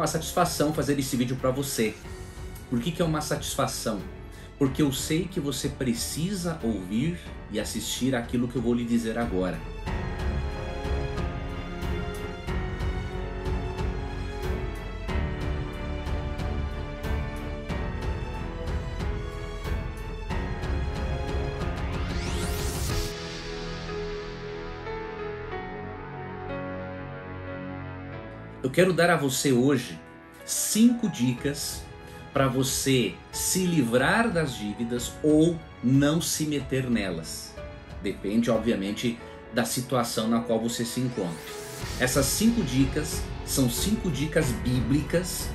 uma satisfação fazer esse vídeo para você. Por que, que é uma satisfação? Porque eu sei que você precisa ouvir e assistir aquilo que eu vou lhe dizer agora. Eu quero dar a você hoje cinco dicas para você se livrar das dívidas ou não se meter nelas. Depende, obviamente, da situação na qual você se encontra. Essas cinco dicas são cinco dicas bíblicas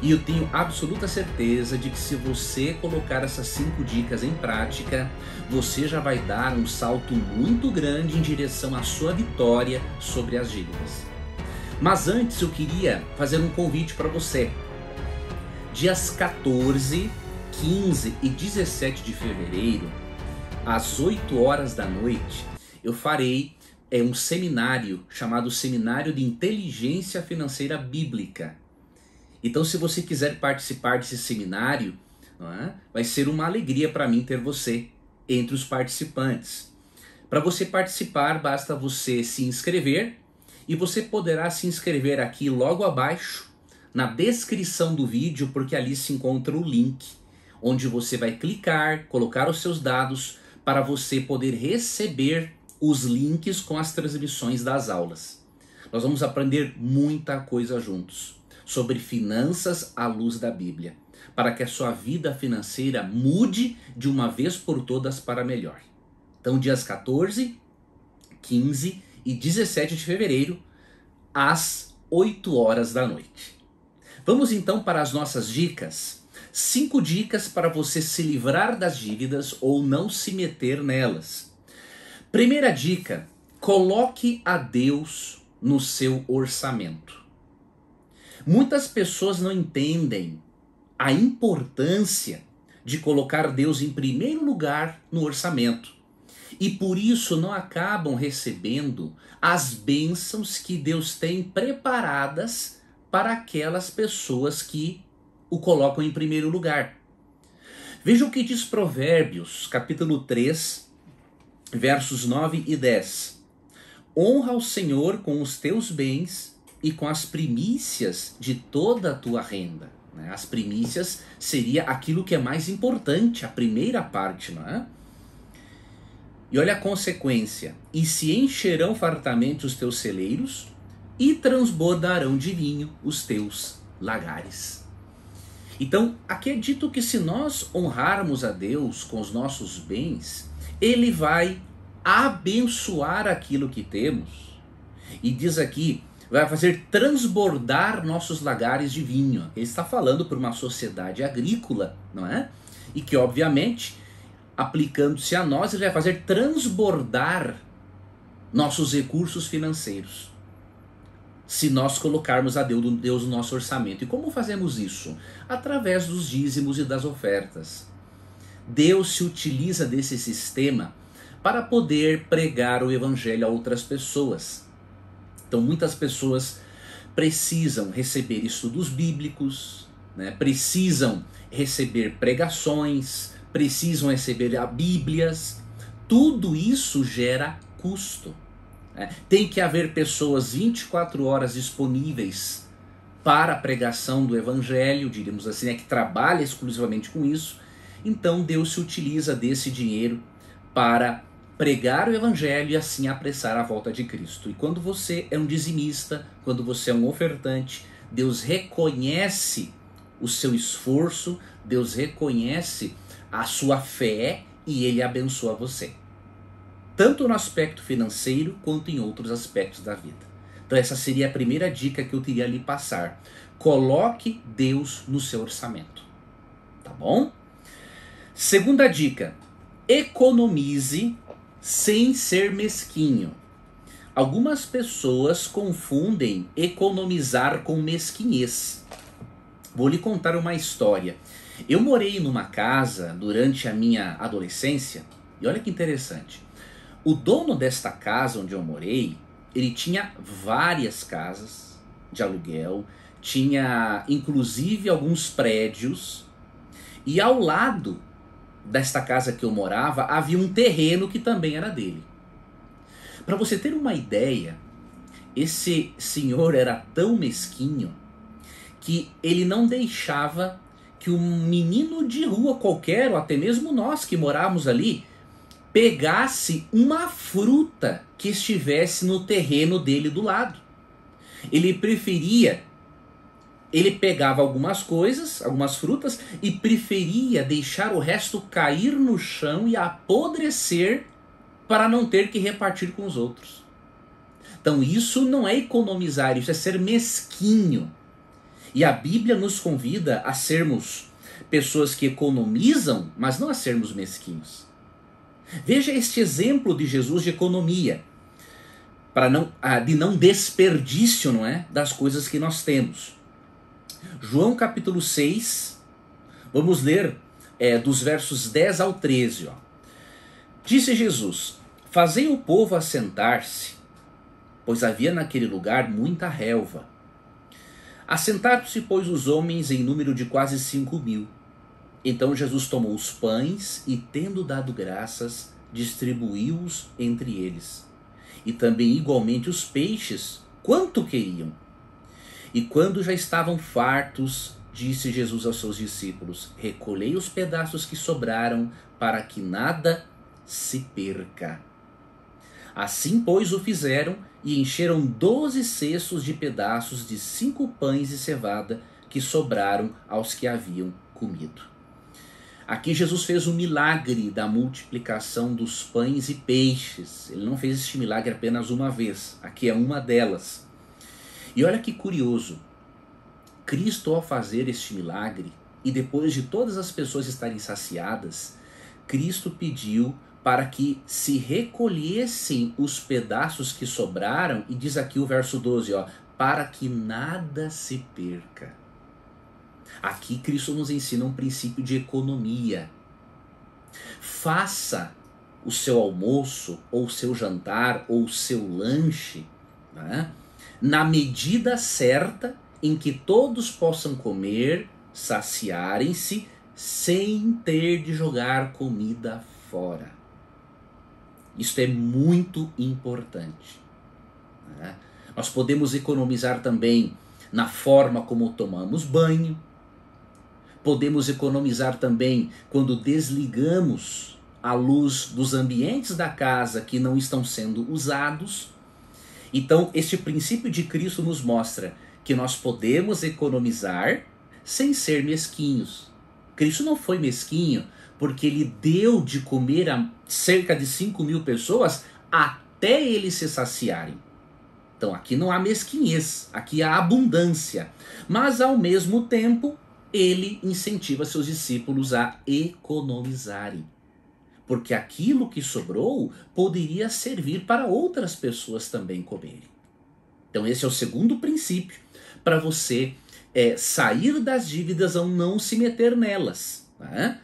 e eu tenho absoluta certeza de que se você colocar essas cinco dicas em prática, você já vai dar um salto muito grande em direção à sua vitória sobre as dívidas. Mas antes eu queria fazer um convite para você. Dias 14, 15 e 17 de fevereiro, às 8 horas da noite, eu farei é, um seminário chamado Seminário de Inteligência Financeira Bíblica. Então, se você quiser participar desse seminário, é? vai ser uma alegria para mim ter você entre os participantes. Para você participar, basta você se inscrever e você poderá se inscrever aqui logo abaixo na descrição do vídeo, porque ali se encontra o link onde você vai clicar, colocar os seus dados para você poder receber os links com as transmissões das aulas. Nós vamos aprender muita coisa juntos sobre finanças à luz da Bíblia, para que a sua vida financeira mude de uma vez por todas para melhor. Então, dias 14, 15 e 17 de fevereiro, às 8 horas da noite. Vamos então para as nossas dicas. Cinco dicas para você se livrar das dívidas ou não se meter nelas. Primeira dica: coloque a Deus no seu orçamento. Muitas pessoas não entendem a importância de colocar Deus em primeiro lugar no orçamento e por isso não acabam recebendo as bênçãos que Deus tem preparadas para aquelas pessoas que o colocam em primeiro lugar. Veja o que diz Provérbios, capítulo 3, versos 9 e 10. Honra o Senhor com os teus bens e com as primícias de toda a tua renda. Né? As primícias seria aquilo que é mais importante, a primeira parte, não é? E olha a consequência: e se encherão fartamente os teus celeiros, e transbordarão de vinho os teus lagares. Então, aqui é dito que se nós honrarmos a Deus com os nossos bens, Ele vai abençoar aquilo que temos. E diz aqui, vai fazer transbordar nossos lagares de vinho. Ele está falando para uma sociedade agrícola, não é? E que, obviamente, aplicando-se a nós, ele vai fazer transbordar nossos recursos financeiros. Se nós colocarmos a Deus, Deus no nosso orçamento. E como fazemos isso? Através dos dízimos e das ofertas. Deus se utiliza desse sistema para poder pregar o evangelho a outras pessoas. Então, muitas pessoas precisam receber estudos bíblicos, né? precisam receber pregações, precisam receber Bíblias. Tudo isso gera custo. Né? Tem que haver pessoas 24 horas disponíveis para a pregação do Evangelho, diríamos assim, é que trabalha exclusivamente com isso. Então Deus se utiliza desse dinheiro para pregar o evangelho e assim apressar a volta de Cristo. E quando você é um dizimista, quando você é um ofertante, Deus reconhece o seu esforço, Deus reconhece a sua fé e ele abençoa você. Tanto no aspecto financeiro quanto em outros aspectos da vida. Então, essa seria a primeira dica que eu teria lhe passar. Coloque Deus no seu orçamento. Tá bom? Segunda dica: economize sem ser mesquinho. Algumas pessoas confundem economizar com mesquinhez. Vou lhe contar uma história. Eu morei numa casa durante a minha adolescência, e olha que interessante. O dono desta casa onde eu morei, ele tinha várias casas de aluguel, tinha inclusive alguns prédios, e ao lado desta casa que eu morava havia um terreno que também era dele. Para você ter uma ideia, esse senhor era tão mesquinho que ele não deixava que um menino de rua qualquer, ou até mesmo nós que morávamos ali, pegasse uma fruta que estivesse no terreno dele do lado. Ele preferia ele pegava algumas coisas, algumas frutas, e preferia deixar o resto cair no chão e apodrecer para não ter que repartir com os outros. Então, isso não é economizar, isso é ser mesquinho. E a Bíblia nos convida a sermos pessoas que economizam, mas não a sermos mesquinhos. Veja este exemplo de Jesus de economia, para não de não desperdício, não é, das coisas que nós temos. João capítulo 6, vamos ler é, dos versos 10 ao 13. Ó. Disse Jesus: Fazei o povo assentar-se, pois havia naquele lugar muita relva. Assentaram-se, pois, os homens em número de quase cinco mil. Então Jesus tomou os pães e, tendo dado graças, distribuiu-os entre eles. E também igualmente os peixes, quanto queriam. E quando já estavam fartos, disse Jesus aos seus discípulos: Recolhei os pedaços que sobraram, para que nada se perca. Assim, pois, o fizeram e encheram doze cestos de pedaços de cinco pães e cevada que sobraram aos que haviam comido. Aqui Jesus fez o milagre da multiplicação dos pães e peixes. Ele não fez este milagre apenas uma vez, aqui é uma delas. E olha que curioso. Cristo ao fazer este milagre e depois de todas as pessoas estarem saciadas, Cristo pediu para que se recolhessem os pedaços que sobraram, e diz aqui o verso 12, ó, para que nada se perca. Aqui Cristo nos ensina um princípio de economia. Faça o seu almoço, ou o seu jantar, ou o seu lanche, né? na medida certa em que todos possam comer, saciarem-se, sem ter de jogar comida fora. Isso é muito importante. Né? Nós podemos economizar também na forma como tomamos banho, podemos economizar também quando desligamos a luz dos ambientes da casa que não estão sendo usados. Então, este princípio de Cristo nos mostra que nós podemos economizar sem ser mesquinhos. Cristo não foi mesquinho, porque ele deu de comer a cerca de 5 mil pessoas até eles se saciarem. Então aqui não há mesquinhez, aqui há abundância. Mas ao mesmo tempo, ele incentiva seus discípulos a economizarem. Porque aquilo que sobrou poderia servir para outras pessoas também comerem. Então, esse é o segundo princípio para você é sair das dívidas ao não se meter nelas. Né?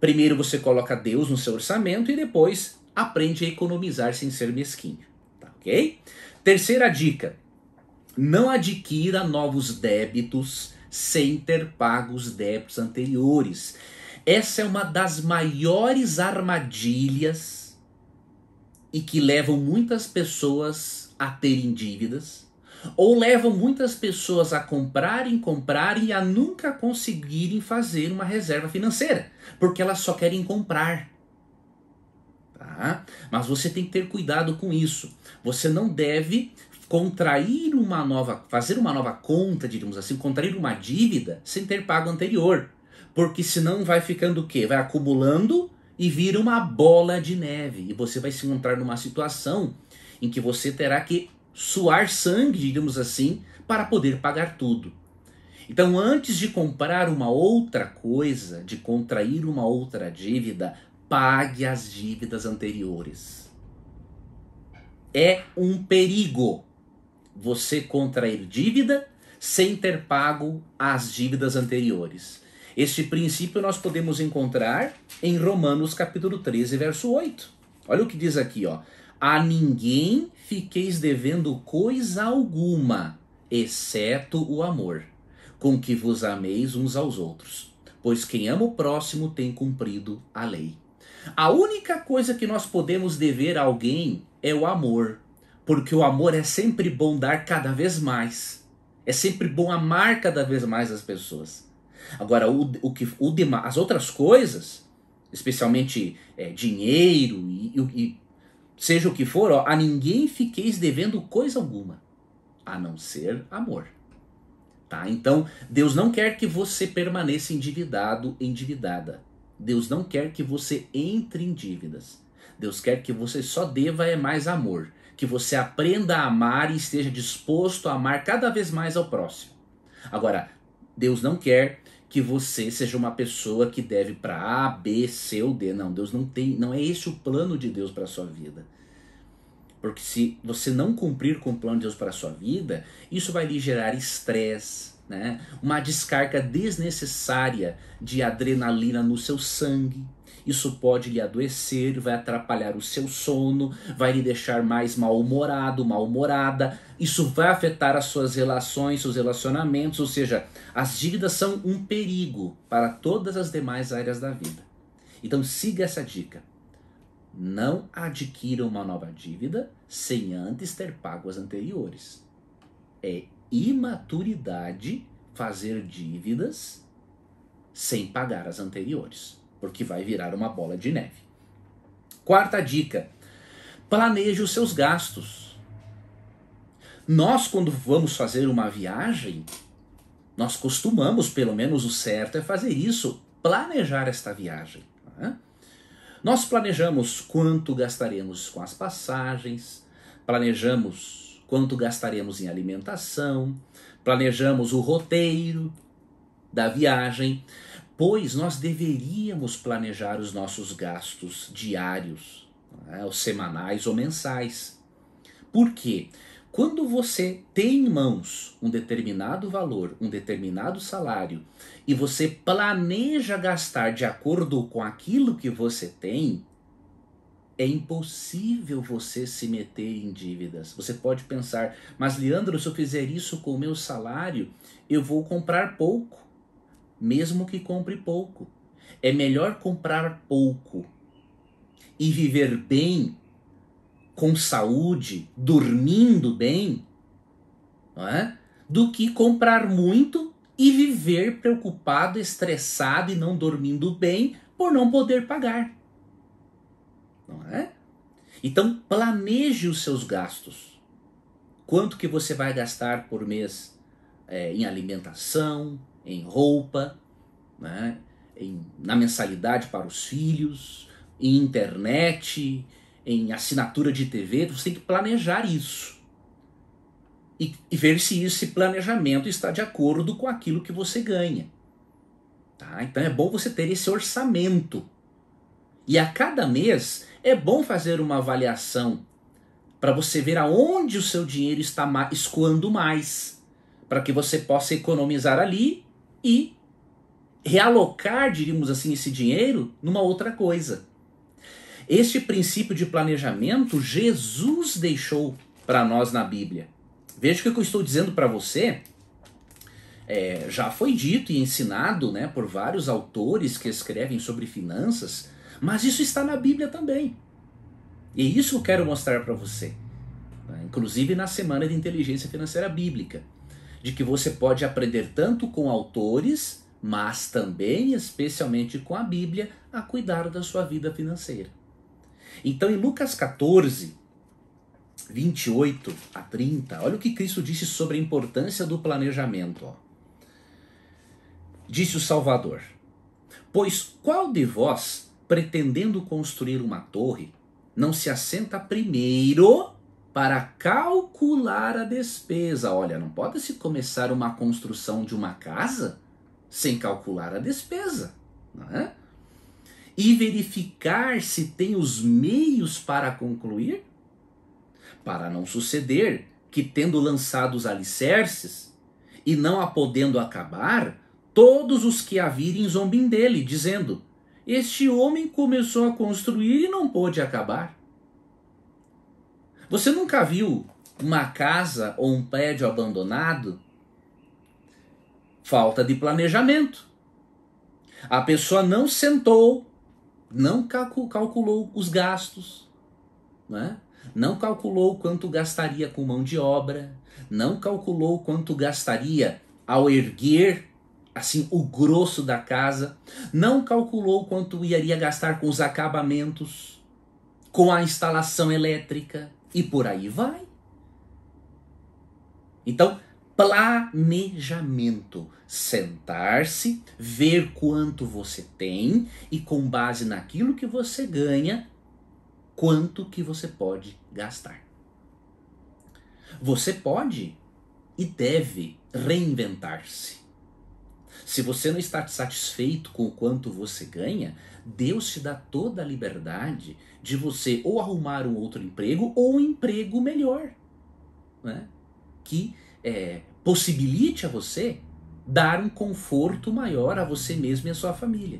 Primeiro você coloca Deus no seu orçamento e depois aprende a economizar sem ser mesquinho. Tá ok? Terceira dica: não adquira novos débitos sem ter pago os débitos anteriores. Essa é uma das maiores armadilhas e que levam muitas pessoas a terem dívidas ou levam muitas pessoas a comprarem, comprarem e a nunca conseguirem fazer uma reserva financeira, porque elas só querem comprar. Tá? Mas você tem que ter cuidado com isso. Você não deve contrair uma nova, fazer uma nova conta, digamos assim, contrair uma dívida sem ter pago anterior, porque senão vai ficando o quê? Vai acumulando e vira uma bola de neve e você vai se encontrar numa situação em que você terá que suar sangue, digamos assim, para poder pagar tudo. Então, antes de comprar uma outra coisa, de contrair uma outra dívida, pague as dívidas anteriores. É um perigo você contrair dívida sem ter pago as dívidas anteriores. Este princípio nós podemos encontrar em Romanos capítulo 13, verso 8. Olha o que diz aqui, ó. A ninguém fiqueis devendo coisa alguma, exceto o amor, com que vos ameis uns aos outros. Pois quem ama o próximo tem cumprido a lei. A única coisa que nós podemos dever a alguém é o amor, porque o amor é sempre bom dar cada vez mais. É sempre bom amar cada vez mais as pessoas. Agora, o, o que, o, as outras coisas, especialmente é, dinheiro e, e, seja o que for, ó, a ninguém fiqueis devendo coisa alguma, a não ser amor. Tá? Então, Deus não quer que você permaneça endividado, endividada. Deus não quer que você entre em dívidas. Deus quer que você só deva é mais amor, que você aprenda a amar e esteja disposto a amar cada vez mais ao próximo. Agora, Deus não quer que você seja uma pessoa que deve para A, B, C ou D. Não, Deus não tem, não é esse o plano de Deus para sua vida. Porque se você não cumprir com o plano de Deus para sua vida, isso vai lhe gerar estresse, né? Uma descarga desnecessária de adrenalina no seu sangue. Isso pode lhe adoecer, vai atrapalhar o seu sono, vai lhe deixar mais mal-humorado, mal-humorada. Isso vai afetar as suas relações, seus relacionamentos, ou seja, as dívidas são um perigo para todas as demais áreas da vida. Então siga essa dica. Não adquira uma nova dívida sem antes ter pago as anteriores. É imaturidade fazer dívidas sem pagar as anteriores porque vai virar uma bola de neve. Quarta dica: planeje os seus gastos. Nós, quando vamos fazer uma viagem, nós costumamos, pelo menos o certo é fazer isso, planejar esta viagem. Né? Nós planejamos quanto gastaremos com as passagens, planejamos quanto gastaremos em alimentação, planejamos o roteiro da viagem, pois nós deveríamos planejar os nossos gastos diários, né, os semanais ou mensais. Por quê? Quando você tem em mãos um determinado valor, um determinado salário, e você planeja gastar de acordo com aquilo que você tem, é impossível você se meter em dívidas. Você pode pensar, mas Leandro, se eu fizer isso com o meu salário, eu vou comprar pouco mesmo que compre pouco. É melhor comprar pouco e viver bem, com saúde, dormindo bem, é? do que comprar muito e viver preocupado, estressado e não dormindo bem por não poder pagar. Não é? Então planeje os seus gastos. Quanto que você vai gastar por mês é, em alimentação, em roupa, né? em, na mensalidade para os filhos, em internet, em assinatura de TV. Então, você tem que planejar isso. E, e ver se esse planejamento está de acordo com aquilo que você ganha. Tá? Então é bom você ter esse orçamento. E a cada mês é bom fazer uma avaliação para você ver aonde o seu dinheiro está escoando mais, para que você possa economizar ali e realocar, diríamos assim, esse dinheiro numa outra coisa. Este princípio de planejamento Jesus deixou para nós na Bíblia. Veja o que eu estou dizendo para você é, já foi dito e ensinado né, por vários autores que escrevem sobre finanças, mas isso está na Bíblia também. E isso eu quero mostrar para você, tá? inclusive na Semana de Inteligência Financeira Bíblica de que você pode aprender tanto com autores, mas também, especialmente com a Bíblia, a cuidar da sua vida financeira. Então, em Lucas 14, 28 a 30, olha o que Cristo disse sobre a importância do planejamento. Ó. Disse o Salvador: Pois qual de vós, pretendendo construir uma torre, não se assenta primeiro para calcular a despesa. Olha, não pode se começar uma construção de uma casa sem calcular a despesa, é? E verificar se tem os meios para concluir, para não suceder que, tendo lançado os alicerces e não a podendo acabar, todos os que a virem zombem dele, dizendo: Este homem começou a construir e não pôde acabar. Você nunca viu uma casa ou um prédio abandonado? Falta de planejamento. A pessoa não sentou, não calculou os gastos, né? não calculou quanto gastaria com mão de obra, não calculou quanto gastaria ao erguer assim o grosso da casa, não calculou quanto iria gastar com os acabamentos, com a instalação elétrica, e por aí vai. Então, planejamento. Sentar-se, ver quanto você tem e com base naquilo que você ganha, quanto que você pode gastar. Você pode e deve reinventar-se. Se você não está satisfeito com o quanto você ganha, Deus te dá toda a liberdade de você ou arrumar um outro emprego ou um emprego melhor, né? que é, possibilite a você dar um conforto maior a você mesmo e à sua família.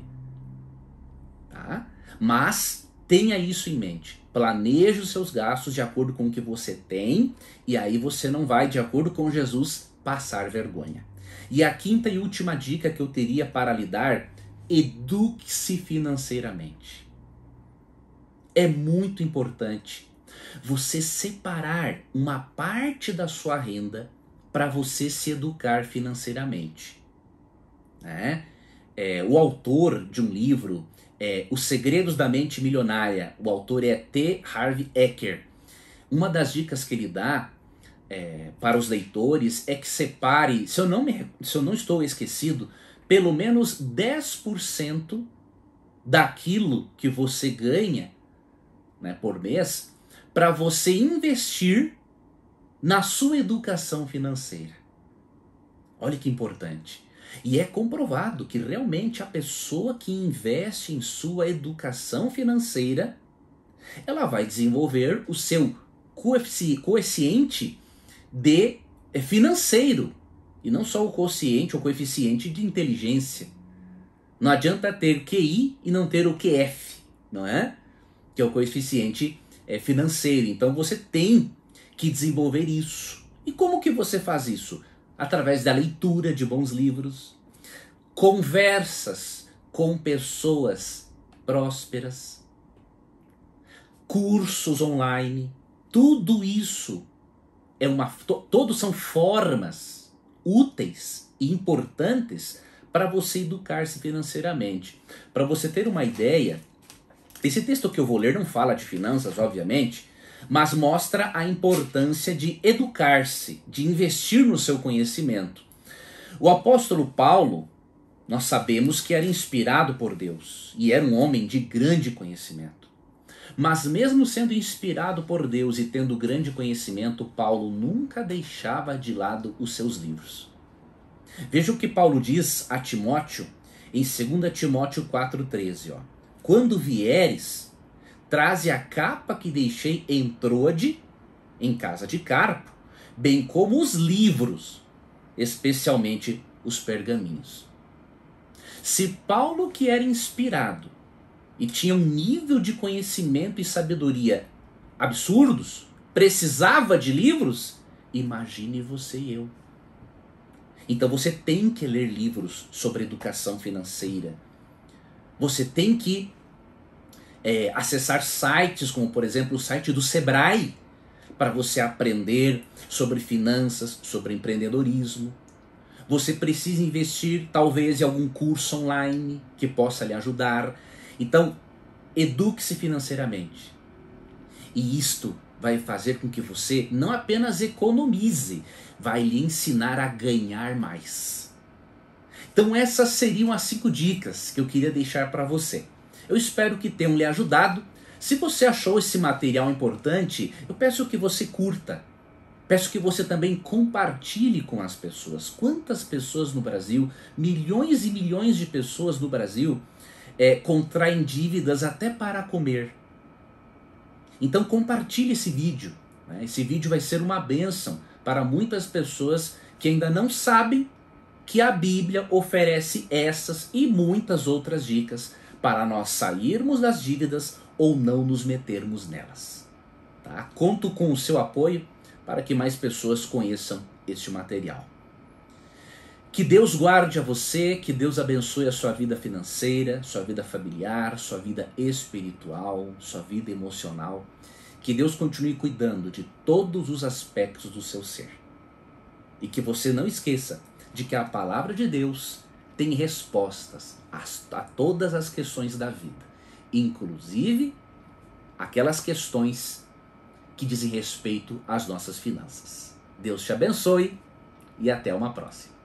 Tá? Mas tenha isso em mente. Planeje os seus gastos de acordo com o que você tem, e aí você não vai, de acordo com Jesus, passar vergonha. E a quinta e última dica que eu teria para lhe dar: eduque-se financeiramente. É muito importante você separar uma parte da sua renda para você se educar financeiramente. Né? É, o autor de um livro, é, Os Segredos da Mente Milionária, o autor é T. Harvey Ecker. Uma das dicas que ele dá é, para os leitores é que separe, se eu não, me, se eu não estou esquecido, pelo menos 10% daquilo que você ganha né, por mês para você investir na sua educação financeira. Olha que importante. E é comprovado que realmente a pessoa que investe em sua educação financeira, ela vai desenvolver o seu coeficiente de é financeiro e não só o quociente ou coeficiente de inteligência. Não adianta ter QI e não ter o QF, não é? Que é o coeficiente é, financeiro. Então você tem que desenvolver isso. E como que você faz isso? Através da leitura de bons livros, conversas com pessoas prósperas, cursos online, tudo isso é uma, to, todos são formas úteis e importantes para você educar-se financeiramente. Para você ter uma ideia, esse texto que eu vou ler não fala de finanças, obviamente, mas mostra a importância de educar-se, de investir no seu conhecimento. O apóstolo Paulo, nós sabemos que era inspirado por Deus e era um homem de grande conhecimento. Mas, mesmo sendo inspirado por Deus e tendo grande conhecimento, Paulo nunca deixava de lado os seus livros. Veja o que Paulo diz a Timóteo em 2 Timóteo 4,13. Ó. Quando vieres, traze a capa que deixei em Troade, em casa de Carpo, bem como os livros, especialmente os pergaminhos. Se Paulo, que era inspirado, e tinha um nível de conhecimento e sabedoria absurdos, precisava de livros, imagine você e eu. Então você tem que ler livros sobre educação financeira. Você tem que é, acessar sites, como por exemplo o site do Sebrae, para você aprender sobre finanças, sobre empreendedorismo. Você precisa investir, talvez, em algum curso online que possa lhe ajudar. Então, eduque-se financeiramente. E isto vai fazer com que você não apenas economize, vai lhe ensinar a ganhar mais. Então, essas seriam as cinco dicas que eu queria deixar para você. Eu espero que tenham lhe ajudado. Se você achou esse material importante, eu peço que você curta. Peço que você também compartilhe com as pessoas. Quantas pessoas no Brasil, milhões e milhões de pessoas no Brasil, é, contraem dívidas até para comer. Então compartilhe esse vídeo. Né? Esse vídeo vai ser uma bênção para muitas pessoas que ainda não sabem que a Bíblia oferece essas e muitas outras dicas para nós sairmos das dívidas ou não nos metermos nelas. Tá? Conto com o seu apoio para que mais pessoas conheçam este material. Que Deus guarde a você, que Deus abençoe a sua vida financeira, sua vida familiar, sua vida espiritual, sua vida emocional. Que Deus continue cuidando de todos os aspectos do seu ser. E que você não esqueça de que a palavra de Deus tem respostas a, a todas as questões da vida, inclusive aquelas questões que dizem respeito às nossas finanças. Deus te abençoe e até uma próxima.